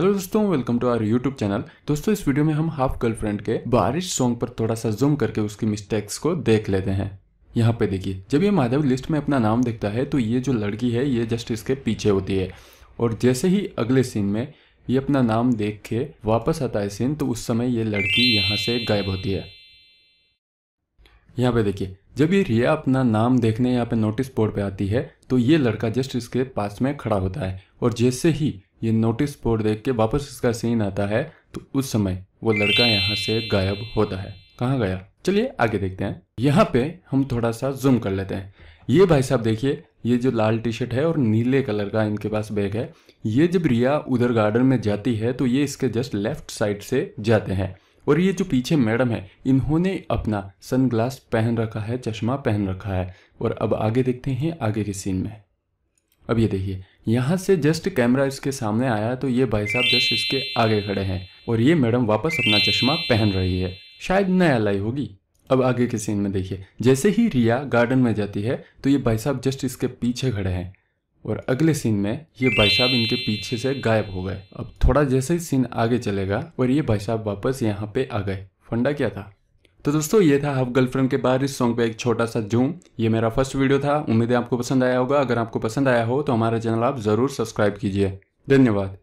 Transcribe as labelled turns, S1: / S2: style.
S1: hello दोस्तों welcome to our YouTube channel दोस्तों इस वीडियो में हम हाफ गर्लफ्रेंड के बारिश सॉन्ग पर थोड़ा सा जूम करके उसकी मिस्टेक्स को देख लेते हैं यहाँ पे देखिए जब ये माधव लिस्ट में अपना नाम देखता है तो ये जो लड़की है ये जस्ट इसके पीछे होती है और जैसे ही अगले सीन में ये अपना नाम देख के वापस आता है सीन तो उस समय ये लड़की यहाँ से गायब होती है यहाँ पे देखिए जब ये रिया अपना नाम देखने यहाँ पे नोटिस बोर्ड पे आती है तो ये लड़का जस्ट इसके पास में खड़ा होता है और जैसे ही ये नोटिस बोर्ड देख के वापस इसका सीन आता है तो उस समय वो लड़का यहाँ से गायब होता है कहा गया चलिए आगे देखते हैं यहाँ पे हम थोड़ा सा जूम कर लेते हैं ये भाई साहब देखिए ये जो लाल टी शर्ट है और नीले कलर का इनके पास बैग है ये जब रिया उधर गार्डन में जाती है तो ये इसके जस्ट लेफ्ट साइड से जाते हैं और ये जो पीछे मैडम है इन्होंने अपना सनग्लास पहन रखा है चश्मा पहन रखा है और अब आगे देखते हैं आगे के सीन में अब ये देखिए यहाँ से जस्ट कैमरा इसके सामने आया तो ये भाई साहब जस्ट इसके आगे खड़े हैं और ये मैडम वापस अपना चश्मा पहन रही है शायद नया लाई होगी अब आगे के सीन में देखिए जैसे ही रिया गार्डन में जाती है तो ये भाई साहब जस्ट इसके पीछे खड़े हैं और अगले सीन में ये भाई साहब इनके पीछे से गायब हो गए अब थोड़ा जैसे ही सीन आगे चलेगा और ये भाई साहब वापस यहाँ पे आ गए फंडा क्या था तो दोस्तों ये था हब गर्लफ्रेंड के बाद इस सॉन्ग पे एक छोटा सा जूम ये मेरा फर्स्ट वीडियो था उम्मीद है आपको पसंद आया होगा अगर आपको पसंद आया हो तो हमारा चैनल आप ज़रूर सब्सक्राइब कीजिए धन्यवाद